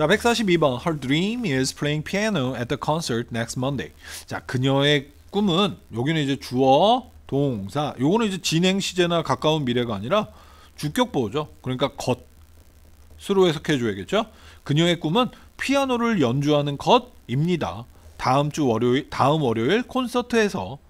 자, 142번. Her dream is playing piano at the concert next Monday. 자, 그녀의 꿈은 여기는 이제 주어, 동사. 요거는 이제 진행 시제나 가까운 미래가 아니라 주격보호죠. 그러니까 겉으로 해석해 줘야겠죠. 그녀의 꿈은 피아노를 연주하는 것입니다. 다음 주 월요일 다음 월요일 콘서트에서